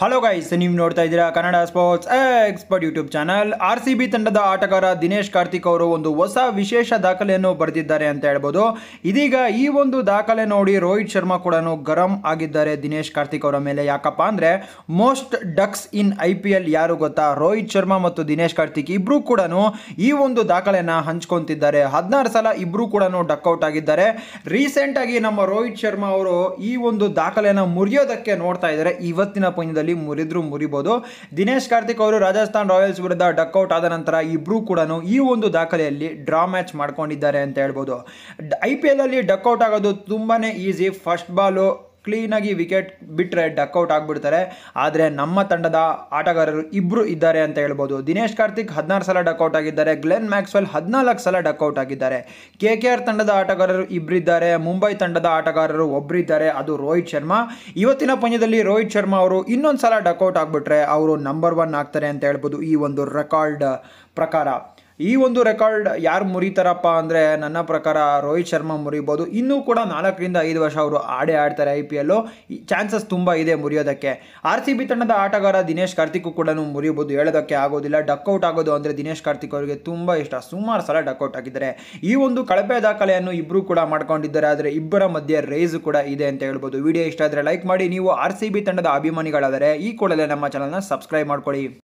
hello guys ನೀವು ನೋಡ್ತಾ ಇದ್ದೀರಾ Kannada sports expert YouTube channel R C B ತಂಡದ ಆಟಗಾರ ದಿನೇಶ್ ಕಾರ್ತಿಕ್ ಅವರು ಒಂದು ಹೊಸ ವಿಶೇಷ ದಾಖಲೆಯನ್ನು ಬರೆದಿದ್ದಾರೆ ಅಂತ ಹೇಳ್ಬೋದು ಇದೀಗ ಈ ಒಂದು ದಾಖಲೆ ನೋಡಿ ರೋಹಿತ್ ಶರ್ಮಾ ಕೂಡ ಗರಂ ಆಗಿದ್ದಾರೆ ದಿನೇಶ್ ಕಾರ್ತಿಕ್ ಅವರ ಮೇಲೆ ಯಾಕಪ್ಪ ಅಂದರೆ most ducks in I P L ಯಾರು ಗೊತ್ತಾ ರೋಹಿತ್ ಶರ್ಮಾ ಮತ್ತು ದಿನೇಶ್ ಕಾರ್ತಿಕ್ ಇಬ್ಬರೂ ಕೂಡ ಈ ಒಂದು ದಾಖಲೆಯನ್ನು ಹಂಚ್ಕೊತಿದ್ದಾರೆ ಹದಿನಾರು ಸಲ ಇಬ್ಬರೂ ಕೂಡ ಡಕ್ಔಟ್ ಆಗಿದ್ದಾರೆ ರೀಸೆಂಟಾಗಿ ನಮ್ಮ ರೋಹಿತ್ ಶರ್ಮಾ ಅವರು ಈ ಒಂದು ದಾಖಲೆಯನ್ನು ಮುರಿಯೋದಕ್ಕೆ ನೋಡ್ತಾ ಇದ್ದಾರೆ ಇವತ್ತಿನ ಪಂದ್ಯದಲ್ಲಿ ಪಂದ್ಯದಲ್ಲಿ ಮುರಿದ್ರು ಮುರಿಬೋದು ದಿನೇಶ್ ಕಾರ್ತಿಕ್ ಅವರು ರಾಜಸ್ಥಾನ್ ರಾಯಲ್ಸ್ ವಿರುದ್ಧ ಡಕ್ಔಟ್ ಆದ ನಂತರ ಇಬ್ರು ಕೂಡ ಈ ಒಂದು ದಾಖಲೆಯಲ್ಲಿ ಡ್ರಾ ಮ್ಯಾಚ್ ಮಾಡ್ಕೊಂಡಿದ್ದಾರೆ ಅಂತ ಹೇಳ್ಬೋದು ಐ ಪಿ ಎಲ್ ಅಲ್ಲಿ ಡಕ್ಔಟ್ ಆಗೋದು ತುಂಬಾನೇ ಈಸಿ ಫಸ್ಟ್ ಬಾಲು ಕ್ಲೀನಾಗಿ ವಿಕೆಟ್ ಬಿಟ್ಟರೆ ಡಕ್ಔಟ್ ಆಗಿಬಿಡ್ತಾರೆ ಆದರೆ ನಮ್ಮ ತಂಡದ ಆಟಗಾರರು ಇಬ್ಬರು ಇದ್ದಾರೆ ಅಂತ ಹೇಳ್ಬೋದು ದಿನೇಶ್ ಕಾರ್ತಿಕ್ ಹದಿನಾರು ಸಲ ಡಕ್ಔಟ್ ಆಗಿದ್ದಾರೆ ಗ್ಲೆನ್ ಮ್ಯಾಕ್ಸ್ವೆಲ್ ಹದಿನಾಲ್ಕು ಸಲ ಡಕ್ಔಟ್ ಆಗಿದ್ದಾರೆ ಕೆ ಕೆ ಆರ್ ತಂಡದ ಆಟಗಾರರು ಇಬ್ಬರಿದ್ದಾರೆ ಮುಂಬೈ ತಂಡದ ಆಟಗಾರರು ಒಬ್ಬರಿದ್ದಾರೆ ಅದು ರೋಹಿತ್ ಶರ್ಮಾ ಇವತ್ತಿನ ಪಂದ್ಯದಲ್ಲಿ ರೋಹಿತ್ ಶರ್ಮಾ ಅವರು ಇನ್ನೊಂದು ಸಲ ಡಕ್ಔಟ್ ಆಗಿಬಿಟ್ರೆ ಅವರು ನಂಬರ್ ಒನ್ ಆಗ್ತಾರೆ ಅಂತ ಹೇಳ್ಬೋದು ಈ ಒಂದು ರೆಕಾರ್ಡ್ ಪ್ರಕಾರ ಈ ಒಂದು ರೆಕಾರ್ಡ್ ಯಾರು ಮುರಿತಾರಪ್ಪ ಅಂದರೆ ನನ್ನ ಪ್ರಕಾರ ರೋಹಿತ್ ಶರ್ಮಾ ಮುರಿಬೋದು ಇನ್ನೂ ಕೂಡ ನಾಲ್ಕರಿಂದ ಐದು ವರ್ಷ ಅವರು ಆಡೇ ಆಡ್ತಾರೆ ಐ ಪಿ ಎಲ್ಲು ಚಾನ್ಸಸ್ ತುಂಬ ಇದೆ ಮುರಿಯೋದಕ್ಕೆ ಆರ್ ಸಿ ಬಿ ತಂಡದ ಆಟಗಾರ ದಿನೇಶ್ ಕಾರ್ತಿಕ್ ಕೂಡ ಮುರಿಬೋದು ಹೇಳೋದಕ್ಕೆ ಆಗೋದಿಲ್ಲ ಡಕ್ಔಟ್ ಆಗೋದು ಅಂದರೆ ದಿನೇಶ್ ಕಾರ್ತಿಕ್ ಅವರಿಗೆ ತುಂಬ ಇಷ್ಟ ಸುಮಾರು ಸಲ ಡಕ್ಔಟ್ ಆಗಿದ್ದಾರೆ ಈ ಒಂದು ಕಳಪೆ ದಾಖಲೆಯನ್ನು ಇಬ್ಬರು ಕೂಡ ಮಾಡ್ಕೊಂಡಿದ್ದಾರೆ ಆದರೆ ಇಬ್ಬರ ಮಧ್ಯೆ ರೇಸ್ ಕೂಡ ಇದೆ ಅಂತ ಹೇಳ್ಬೋದು ವಿಡಿಯೋ ಇಷ್ಟ ಆದರೆ ಲೈಕ್ ಮಾಡಿ ನೀವು ಆರ್ ಸಿ ಬಿ ತಂಡದ ಅಭಿಮಾನಿಗಳಾದರೆ ಈ ಕೂಡಲೇ ನಮ್ಮ ಚಾನಲ್ನ ಸಬ್ಸ್ಕ್ರೈಬ್ ಮಾಡ್ಕೊಳ್ಳಿ